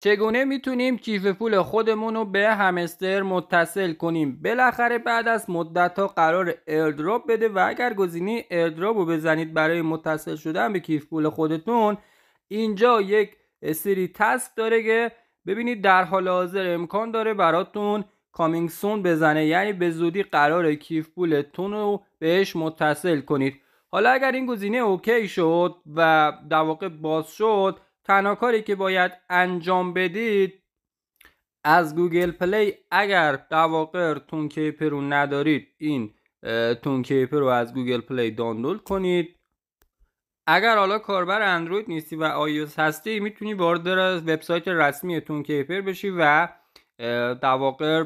چگونه میتونیم کیف پول خودمون رو به همستر متصل کنیم بالاخره بعد از مدت ها قرار ایردراپ بده و اگر گزینه ایردراپ رو بزنید برای متصل شدن به کیف پول خودتون اینجا یک سری تسک داره که ببینید در حال حاضر امکان داره براتون کامینگ سون بزنه یعنی به زودی قرار کیف پولتون رو بهش متصل کنید حالا اگر این گزینه اوکی شد و در واقع باز شد تنها کاری که باید انجام بدید از گوگل پلی اگر در واقع تون کیپر رو ندارید این تون کیپر رو از گوگل پلی دانلود کنید اگر حالا کاربر اندروید نیستی و آیوس هستی میتونی وارد وبسایت رسمی تون کیپر بشی و در واقع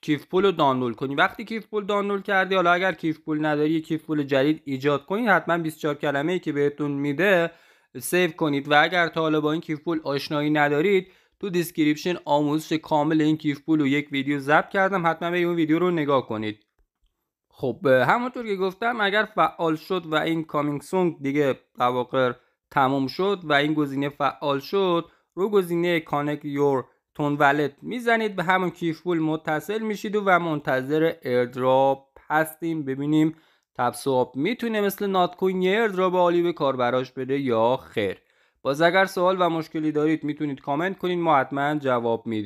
کیف پول رو دانلود کنی وقتی کیف پول دانلود کردی حالا اگر کیف پول نداری کیف پول جدید ایجاد کنی حتما 24 کلمه ای که بهتون میده سیو کنید و اگر تا حالا با این کیف پول آشنایی ندارید تو دیسکریپشن آموزش کامل این کیف پول و یک ویدیو ضبط کردم حتما به اون ویدیو رو نگاه کنید خب همونطور که گفتم اگر فعال شد و این کامینگ سونگ دیگه قواقر تمام شد و این گزینه فعال شد رو گزینه کانکت یور تون ولت میزنید به همون کیف پول متصل میشید و منتظر ایردراپ هستیم ببینیم تبسواب میتونه مثل ناتکوین یرد را به آلیو کاربراش بده یا خیر باز اگر سوال و مشکلی دارید میتونید کامنت کنید ما حتما جواب میدیم